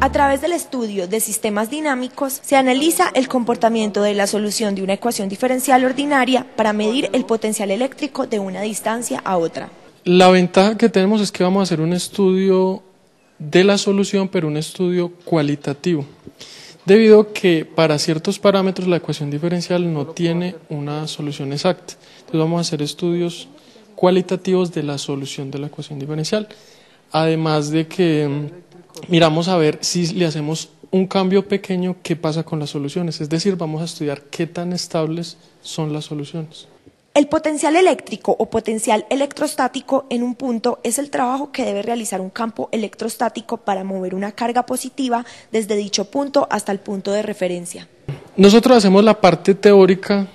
A través del estudio de sistemas dinámicos se analiza el comportamiento de la solución de una ecuación diferencial ordinaria para medir el potencial eléctrico de una distancia a otra. La ventaja que tenemos es que vamos a hacer un estudio de la solución, pero un estudio cualitativo, debido a que para ciertos parámetros la ecuación diferencial no tiene una solución exacta. Entonces vamos a hacer estudios cualitativos de la solución de la ecuación diferencial. Además de que mm, miramos a ver si le hacemos un cambio pequeño, ¿qué pasa con las soluciones? Es decir, vamos a estudiar qué tan estables son las soluciones. El potencial eléctrico o potencial electrostático en un punto es el trabajo que debe realizar un campo electrostático para mover una carga positiva desde dicho punto hasta el punto de referencia. Nosotros hacemos la parte teórica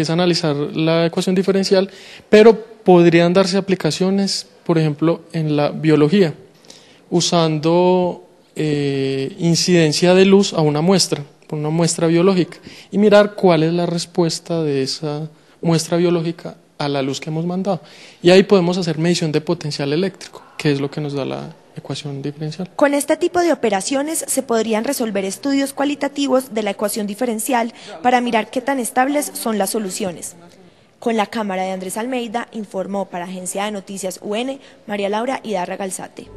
es analizar la ecuación diferencial, pero podrían darse aplicaciones, por ejemplo, en la biología, usando eh, incidencia de luz a una muestra, por una muestra biológica, y mirar cuál es la respuesta de esa muestra biológica a la luz que hemos mandado. Y ahí podemos hacer medición de potencial eléctrico, que es lo que nos da la ecuación diferencial. Con este tipo de operaciones se podrían resolver estudios cualitativos de la ecuación diferencial para mirar qué tan estables son las soluciones. Con la cámara de Andrés Almeida informó para Agencia de Noticias UN María Laura Hidarra Galzate.